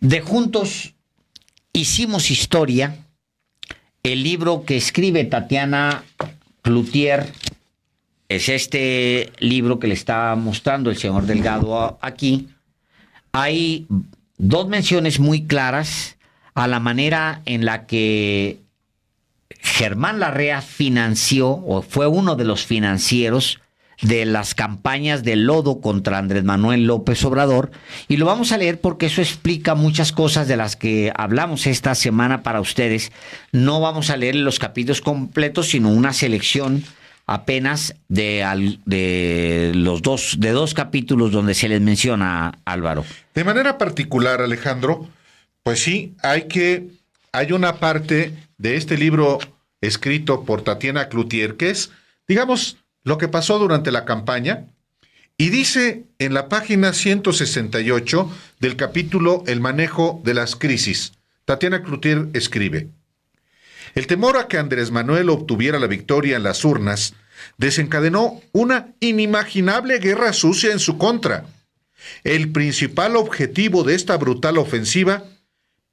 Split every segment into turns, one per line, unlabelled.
De Juntos hicimos historia, el libro que escribe Tatiana Cloutier es este libro que le está mostrando el señor Delgado aquí. Hay dos menciones muy claras a la manera en la que Germán Larrea financió o fue uno de los financieros de las campañas de lodo contra Andrés Manuel López Obrador y lo vamos a leer porque eso explica muchas cosas de las que hablamos esta semana para ustedes. No vamos a leer los capítulos completos, sino una selección apenas de, de los dos, de dos capítulos donde se les menciona Álvaro. De manera particular, Alejandro,
pues sí, hay que, hay una parte de este libro escrito por Tatiana Clutier, que es, digamos, lo que pasó durante la campaña y dice en la página 168 del capítulo El manejo de las crisis. Tatiana Cloutier escribe, El temor a que Andrés Manuel obtuviera la victoria en las urnas desencadenó una inimaginable guerra sucia en su contra. El principal objetivo de esta brutal ofensiva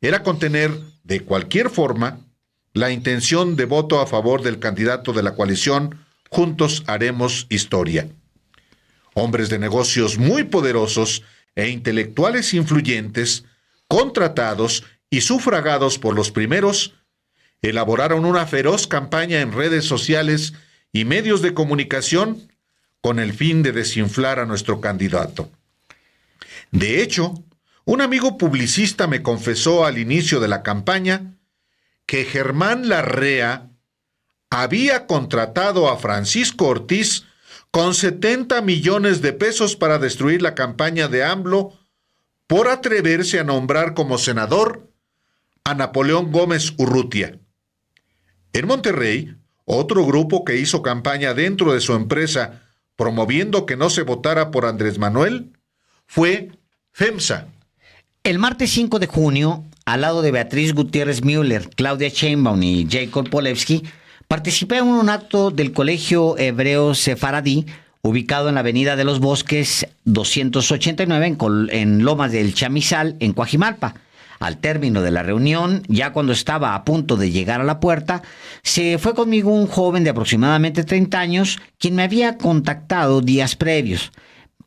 era contener, de cualquier forma, la intención de voto a favor del candidato de la coalición juntos haremos historia. Hombres de negocios muy poderosos e intelectuales influyentes, contratados y sufragados por los primeros, elaboraron una feroz campaña en redes sociales y medios de comunicación con el fin de desinflar a nuestro candidato. De hecho, un amigo publicista me confesó al inicio de la campaña que Germán Larrea había contratado a Francisco Ortiz con 70 millones de pesos para destruir la campaña de AMLO por atreverse a nombrar como senador a Napoleón Gómez Urrutia. En Monterrey, otro grupo que hizo campaña dentro de su empresa promoviendo que no
se votara por Andrés Manuel fue FEMSA. El martes 5 de junio, al lado de Beatriz Gutiérrez Müller, Claudia Sheinbaum y Jacob Polevsky, Participé en un acto del Colegio Hebreo Sefaradí, ubicado en la Avenida de los Bosques 289, en, Lomas del Chamizal, en Coajimalpa. Al término de la reunión, ya cuando estaba a punto de llegar a la puerta, se fue conmigo un joven de aproximadamente 30 años, quien me había contactado días previos.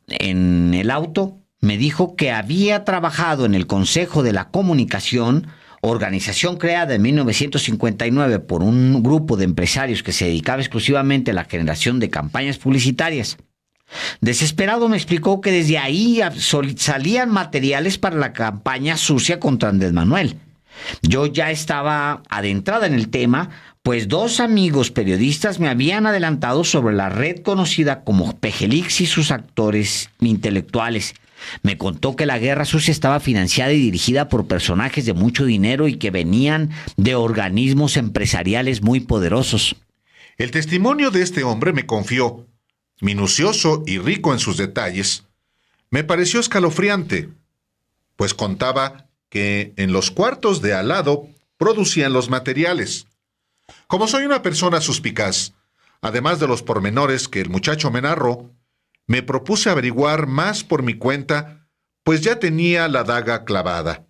En el auto me dijo que había trabajado en el Consejo de la Comunicación organización creada en 1959 por un grupo de empresarios que se dedicaba exclusivamente a la generación de campañas publicitarias. Desesperado me explicó que desde ahí salían materiales para la campaña sucia contra Andrés Manuel. Yo ya estaba adentrada en el tema, pues dos amigos periodistas me habían adelantado sobre la red conocida como Pegelix y sus actores intelectuales, me contó que la guerra sucia estaba financiada y dirigida por personajes de mucho dinero y que venían de organismos empresariales muy poderosos.
El testimonio de este hombre me confió, minucioso y rico en sus detalles, me pareció escalofriante, pues contaba que en los cuartos de al lado producían los materiales. Como soy una persona suspicaz, además de los pormenores que el muchacho me narró, me propuse averiguar más por mi cuenta, pues ya tenía la daga clavada.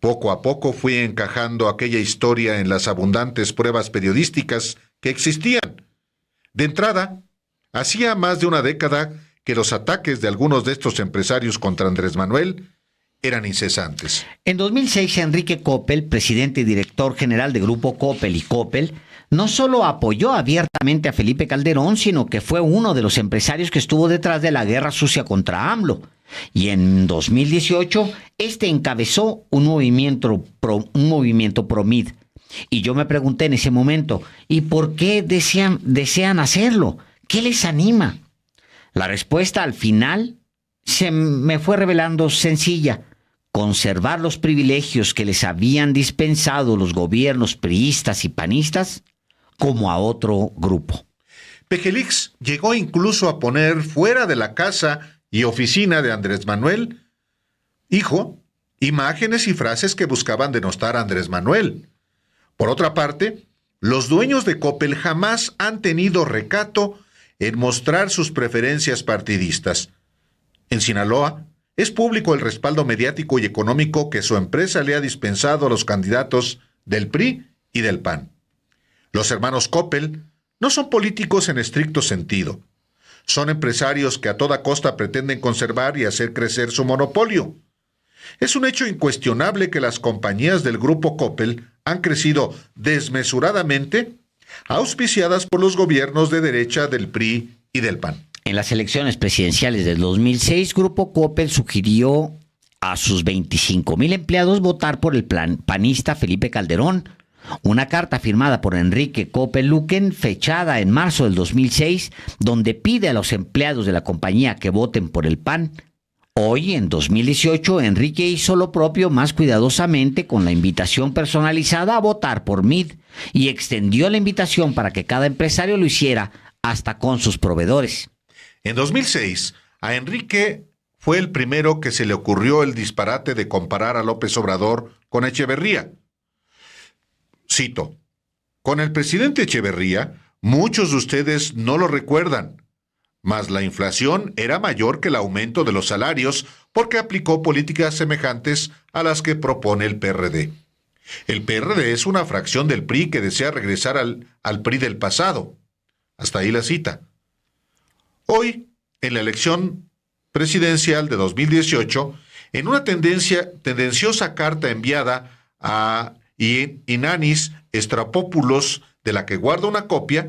Poco a poco fui encajando aquella historia en las abundantes pruebas periodísticas que existían. De entrada, hacía más de una década que los ataques de algunos de estos empresarios contra Andrés Manuel eran incesantes.
En 2006, Enrique Coppel, presidente y director general de Grupo Coppel y Coppel, no solo apoyó abiertamente a Felipe Calderón, sino que fue uno de los empresarios que estuvo detrás de la guerra sucia contra AMLO. Y en 2018, este encabezó un movimiento, PROMID. Y yo me pregunté en ese momento, ¿y por qué desean, desean hacerlo? ¿Qué les anima? La respuesta al final se me fue revelando sencilla. Conservar los privilegios que les habían dispensado los gobiernos priistas y panistas como a otro grupo.
Pejelix llegó incluso a poner fuera de la casa y oficina de Andrés Manuel, hijo, imágenes y frases que buscaban denostar a Andrés Manuel. Por otra parte, los dueños de Coppel jamás han tenido recato en mostrar sus preferencias partidistas. En Sinaloa, es público el respaldo mediático y económico que su empresa le ha dispensado a los candidatos del PRI y del PAN. Los hermanos Coppel no son políticos en estricto sentido. Son empresarios que a toda costa pretenden conservar y hacer crecer su monopolio. Es un hecho incuestionable que las compañías del grupo Coppel han crecido desmesuradamente,
auspiciadas por los gobiernos de derecha del PRI y del PAN. En las elecciones presidenciales del 2006, Grupo Coppel sugirió a sus 25 mil empleados votar por el plan panista Felipe Calderón una carta firmada por Enrique Copeluquen, fechada en marzo del 2006, donde pide a los empleados de la compañía que voten por el PAN. Hoy, en 2018, Enrique hizo lo propio más cuidadosamente con la invitación personalizada a votar por MID y extendió la invitación para que cada empresario lo hiciera hasta con sus proveedores. En
2006, a Enrique fue el primero que se le ocurrió el disparate de comparar a López Obrador con Echeverría Cito, con el presidente Echeverría, muchos de ustedes no lo recuerdan, mas la inflación era mayor que el aumento de los salarios porque aplicó políticas semejantes a las que propone el PRD. El PRD es una fracción del PRI que desea regresar al, al PRI del pasado. Hasta ahí la cita. Hoy, en la elección presidencial de 2018, en una tendencia, tendenciosa carta enviada a y Inanis Strapopulos, de la que guarda una copia,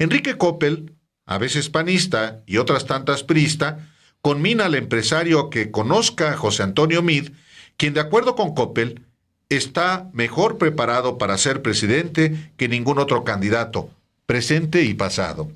Enrique Coppel, a veces panista y otras tantas prista, conmina al empresario que conozca a José Antonio Mid, quien de acuerdo con Coppel está mejor preparado para ser presidente que ningún otro
candidato, presente y pasado.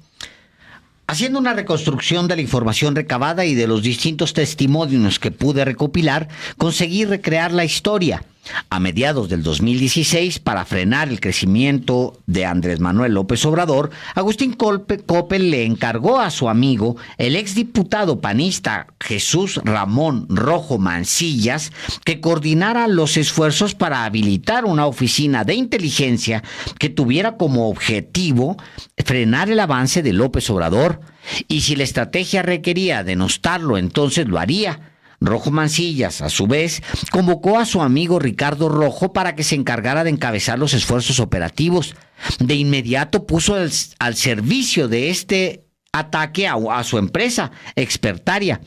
Haciendo una reconstrucción de la información recabada y de los distintos testimonios que pude recopilar, conseguí recrear la historia a mediados del 2016, para frenar el crecimiento de Andrés Manuel López Obrador, Agustín Coppel le encargó a su amigo, el exdiputado panista Jesús Ramón Rojo Mancillas, que coordinara los esfuerzos para habilitar una oficina de inteligencia que tuviera como objetivo frenar el avance de López Obrador. Y si la estrategia requería denostarlo, entonces lo haría Rojo Mancillas, a su vez, convocó a su amigo Ricardo Rojo para que se encargara de encabezar los esfuerzos operativos. De inmediato puso al servicio de este ataque a su empresa, Expertaria.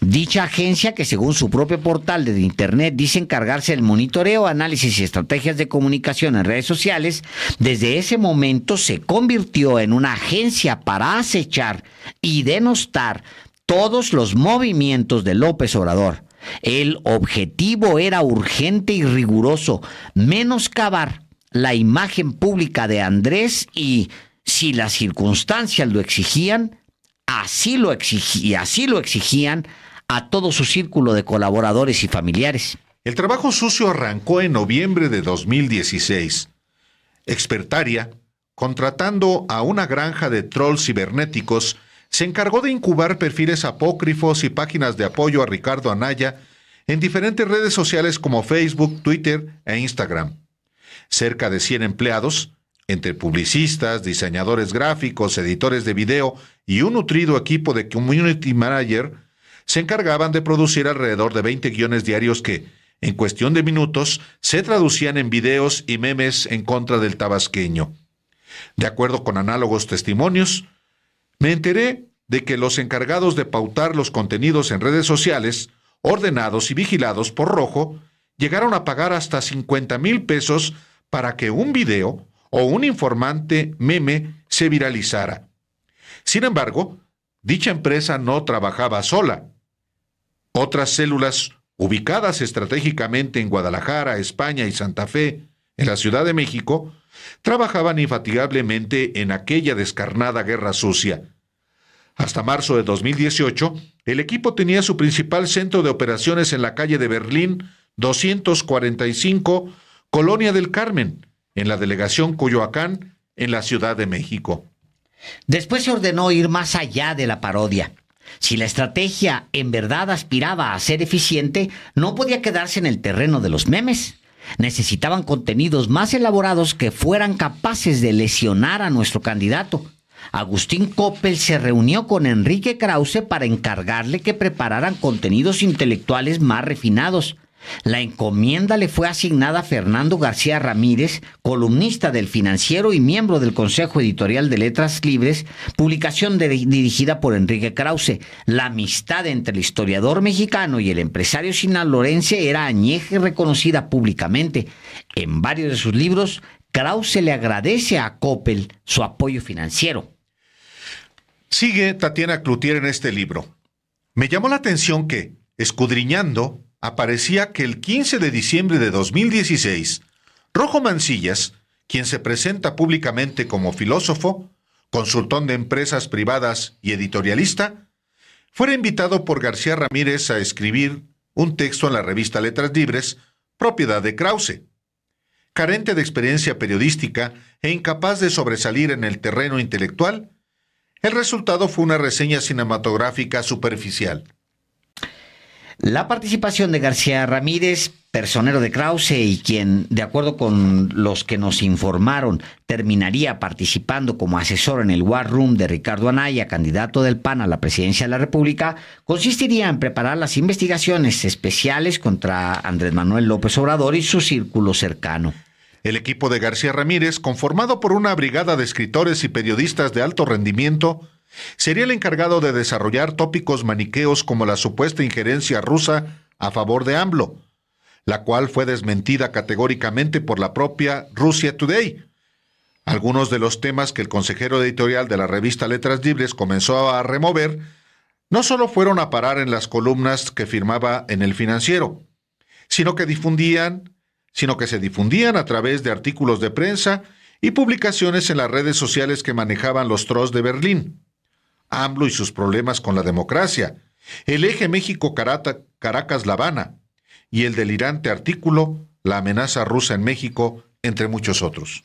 Dicha agencia, que según su propio portal de Internet dice encargarse del monitoreo, análisis y estrategias de comunicación en redes sociales, desde ese momento se convirtió en una agencia para acechar y denostar todos los movimientos de López Obrador. El objetivo era urgente y riguroso, menoscabar la imagen pública de Andrés y, si las circunstancias lo exigían, así lo, así lo exigían a todo su círculo de colaboradores y familiares. El
trabajo sucio arrancó en noviembre de 2016. Expertaria, contratando a una granja de trolls cibernéticos se encargó de incubar perfiles apócrifos y páginas de apoyo a Ricardo Anaya en diferentes redes sociales como Facebook, Twitter e Instagram. Cerca de 100 empleados, entre publicistas, diseñadores gráficos, editores de video y un nutrido equipo de community manager, se encargaban de producir alrededor de 20 guiones diarios que, en cuestión de minutos, se traducían en videos y memes en contra del tabasqueño. De acuerdo con análogos testimonios, me enteré de que los encargados de pautar los contenidos en redes sociales, ordenados y vigilados por Rojo, llegaron a pagar hasta 50 mil pesos para que un video o un informante meme se viralizara. Sin embargo, dicha empresa no trabajaba sola. Otras células ubicadas estratégicamente en Guadalajara, España y Santa Fe, en la Ciudad de México, trabajaban infatigablemente en aquella descarnada guerra sucia. Hasta marzo de 2018, el equipo tenía su principal centro de operaciones en la calle de Berlín 245, Colonia del Carmen, en la delegación Coyoacán,
en la Ciudad de México. Después se ordenó ir más allá de la parodia. Si la estrategia en verdad aspiraba a ser eficiente, no podía quedarse en el terreno de los memes necesitaban contenidos más elaborados que fueran capaces de lesionar a nuestro candidato. Agustín Coppel se reunió con Enrique Krause para encargarle que prepararan contenidos intelectuales más refinados. La encomienda le fue asignada a Fernando García Ramírez, columnista del Financiero y miembro del Consejo Editorial de Letras Libres, publicación dirigida por Enrique Krause. La amistad entre el historiador mexicano y el empresario sinalorense era añeja y reconocida públicamente. En varios de sus libros, Krause le agradece a Coppel su apoyo financiero.
Sigue Tatiana Clutier en este libro. Me llamó la atención que, escudriñando, aparecía que el 15 de diciembre de 2016, Rojo Mancillas, quien se presenta públicamente como filósofo, consultón de empresas privadas y editorialista, fuera invitado por García Ramírez a escribir un texto en la revista Letras Libres, propiedad de Krause. Carente de experiencia periodística e incapaz de sobresalir en el terreno intelectual, el resultado fue una reseña cinematográfica
superficial. La participación de García Ramírez, personero de Krause y quien, de acuerdo con los que nos informaron, terminaría participando como asesor en el War Room de Ricardo Anaya, candidato del PAN a la presidencia de la República, consistiría en preparar las investigaciones especiales contra Andrés Manuel López Obrador y su círculo cercano. El equipo de García Ramírez, conformado por una
brigada de escritores y periodistas de alto rendimiento, sería el encargado de desarrollar tópicos maniqueos como la supuesta injerencia rusa a favor de AMLO, la cual fue desmentida categóricamente por la propia Rusia Today. Algunos de los temas que el consejero editorial de la revista Letras Libres comenzó a remover no solo fueron a parar en las columnas que firmaba en el financiero, sino que difundían, sino que se difundían a través de artículos de prensa y publicaciones en las redes sociales que manejaban los trots de Berlín. AMLO y sus problemas con la democracia, el eje México-Caracas-La Habana y el delirante
artículo La amenaza rusa en México entre muchos otros.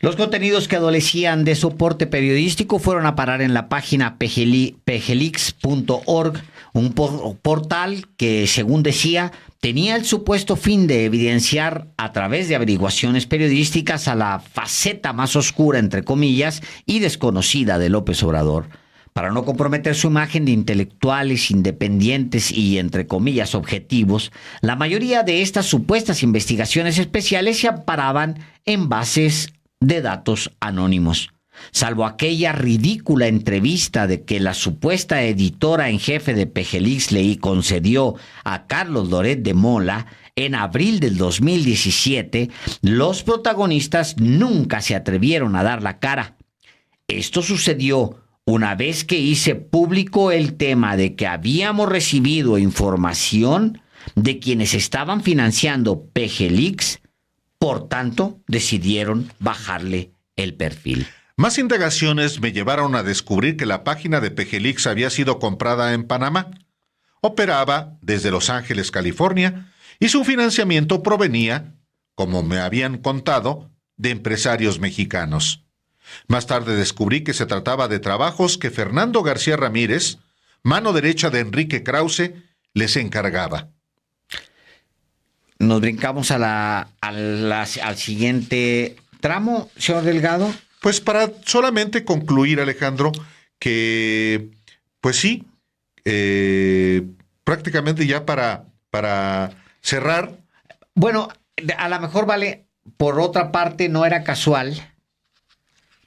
Los contenidos que adolecían de soporte periodístico fueron a parar en la página pegelix.org, un portal que, según decía, tenía el supuesto fin de evidenciar a través de averiguaciones periodísticas a la faceta más oscura, entre comillas, y desconocida de López Obrador para no comprometer su imagen de intelectuales independientes y, entre comillas, objetivos, la mayoría de estas supuestas investigaciones especiales se amparaban en bases de datos anónimos, salvo aquella ridícula entrevista de que la supuesta editora en jefe de Pejelix Leí concedió a Carlos Loret de Mola en abril del 2017, los protagonistas nunca se atrevieron a dar la cara. Esto sucedió una vez que hice público el tema de que habíamos recibido información de quienes estaban financiando PGLIX, por tanto, decidieron bajarle el perfil.
Más indagaciones me llevaron a descubrir que la página de PGLIX había sido comprada en Panamá. Operaba desde Los Ángeles, California, y su financiamiento provenía, como me habían contado, de empresarios mexicanos. Más tarde descubrí que se trataba de trabajos que Fernando García Ramírez, mano derecha de Enrique Krause, les encargaba.
Nos brincamos al siguiente tramo, señor Delgado. Pues
para solamente concluir, Alejandro, que pues sí, eh, prácticamente ya para, para cerrar.
Bueno, a lo mejor vale, por otra parte, no era casual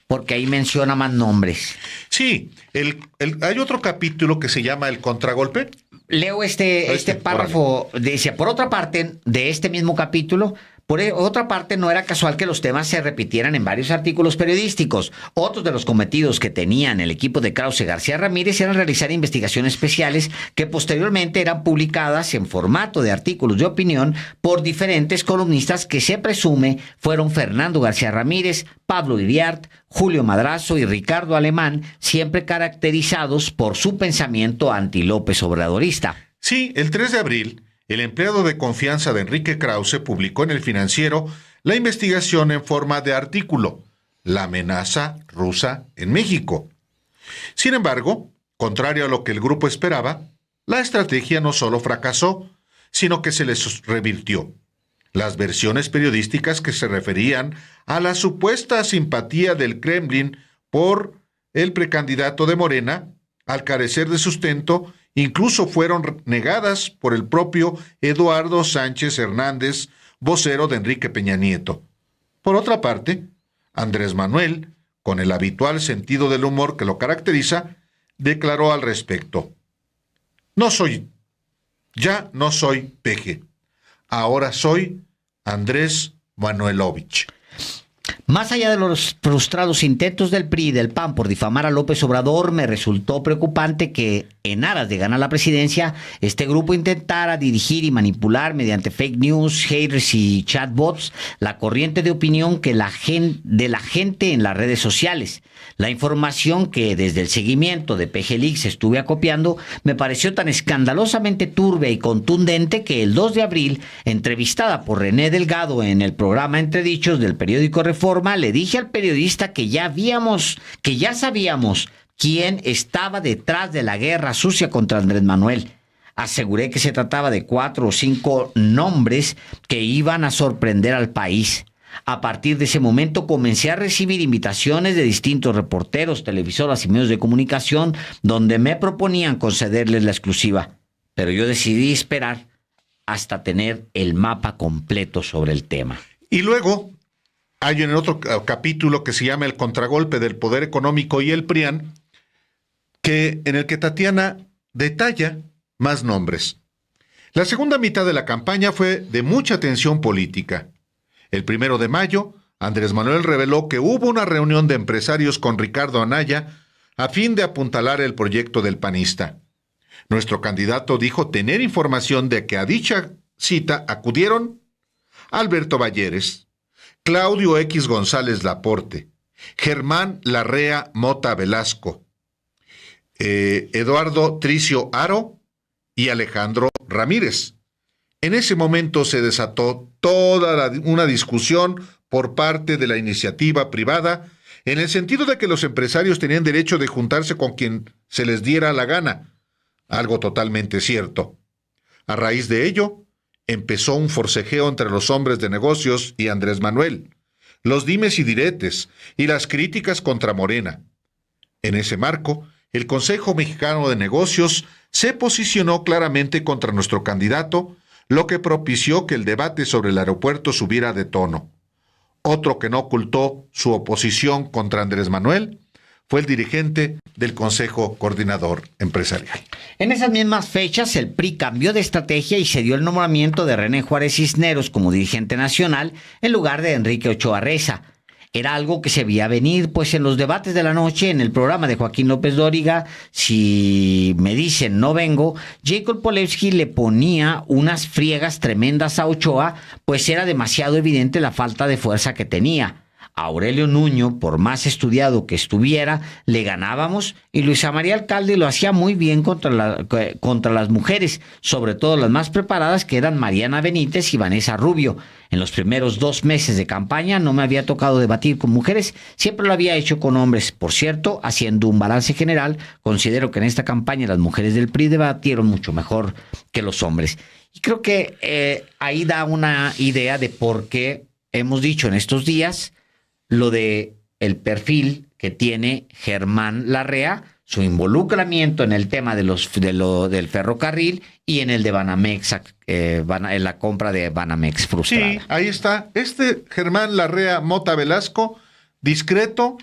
porque ahí menciona más nombres. Sí, el, hay otro capítulo que se llama El contragolpe. Leo este, este, párrafo, dice, por otra parte, de este mismo capítulo, por e, otra parte, no era casual que los temas se repitieran en varios artículos periodísticos. Otros de los cometidos que tenían el equipo de Krause García Ramírez eran realizar investigaciones especiales que posteriormente eran publicadas en formato de artículos de opinión por diferentes columnistas que se presume fueron Fernando García Ramírez, Pablo Iriart, Julio Madrazo y Ricardo Alemán, siempre caracterizados por su pensamiento anti-López Obradorista.
Sí, el 3 de abril el empleado de confianza de Enrique Krause publicó en el financiero la investigación en forma de artículo, La amenaza rusa en México. Sin embargo, contrario a lo que el grupo esperaba, la estrategia no solo fracasó, sino que se les revirtió. Las versiones periodísticas que se referían a la supuesta simpatía del Kremlin por el precandidato de Morena, al carecer de sustento, Incluso fueron negadas por el propio Eduardo Sánchez Hernández, vocero de Enrique Peña Nieto. Por otra parte, Andrés Manuel, con el habitual sentido del humor que lo caracteriza, declaró al respecto. No soy, ya no soy peje, ahora soy Andrés Manuelovich.
Más allá de los frustrados intentos del PRI y del PAN por difamar a López Obrador, me resultó preocupante que en aras de ganar la presidencia, este grupo intentara dirigir y manipular mediante fake news, haters y chatbots la corriente de opinión que la gente, de la gente en las redes sociales. La información que desde el seguimiento de PGLIX estuve acopiando me pareció tan escandalosamente turbia y contundente que el 2 de abril, entrevistada por René Delgado en el programa Entre Dichos del periódico Reforma, le dije al periodista que ya habíamos, que ya sabíamos quién estaba detrás de la guerra sucia contra Andrés Manuel. Aseguré que se trataba de cuatro o cinco nombres que iban a sorprender al país. A partir de ese momento comencé a recibir invitaciones de distintos reporteros, televisoras y medios de comunicación donde me proponían concederles la exclusiva. Pero yo decidí esperar hasta tener el mapa completo sobre el tema.
Y luego hay en otro capítulo que se llama El contragolpe del poder económico y el PRIAN, que, en el que Tatiana detalla más nombres. La segunda mitad de la campaña fue de mucha tensión política. El primero de mayo, Andrés Manuel reveló que hubo una reunión de empresarios con Ricardo Anaya a fin de apuntalar el proyecto del panista. Nuestro candidato dijo tener información de que a dicha cita acudieron Alberto Valleres, Claudio X González Laporte, Germán Larrea Mota Velasco, eh, Eduardo Tricio Aro y Alejandro Ramírez. En ese momento se desató toda una discusión por parte de la iniciativa privada en el sentido de que los empresarios tenían derecho de juntarse con quien se les diera la gana, algo totalmente cierto. A raíz de ello, empezó un forcejeo entre los hombres de negocios y Andrés Manuel, los dimes y diretes y las críticas contra Morena. En ese marco, el Consejo Mexicano de Negocios se posicionó claramente contra nuestro candidato, lo que propició que el debate sobre el aeropuerto subiera de tono. Otro que no ocultó su oposición contra Andrés
Manuel fue el dirigente del Consejo Coordinador Empresarial. En esas mismas fechas, el PRI cambió de estrategia y se dio el nombramiento de René Juárez Cisneros como dirigente nacional en lugar de Enrique Ochoa Reza era algo que se veía venir, pues en los debates de la noche, en el programa de Joaquín López Dóriga, si me dicen no vengo, Jacob Polewski le ponía unas friegas tremendas a Ochoa, pues era demasiado evidente la falta de fuerza que tenía. Aurelio Nuño, por más estudiado que estuviera, le ganábamos y Luisa María Alcalde lo hacía muy bien contra, la, contra las mujeres, sobre todo las más preparadas que eran Mariana Benítez y Vanessa Rubio. En los primeros dos meses de campaña no me había tocado debatir con mujeres, siempre lo había hecho con hombres. Por cierto, haciendo un balance general, considero que en esta campaña las mujeres del PRI debatieron mucho mejor que los hombres. Y creo que eh, ahí da una idea de por qué hemos dicho en estos días lo de el perfil que tiene Germán Larrea, su involucramiento en el tema de los, de lo, del ferrocarril y en el de Banamex, eh, en la compra de Banamex frustrada.
Sí, ahí está. Este Germán Larrea Mota Velasco, discreto,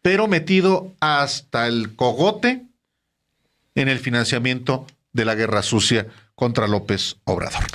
pero metido hasta el cogote en el financiamiento de la guerra sucia contra López Obrador.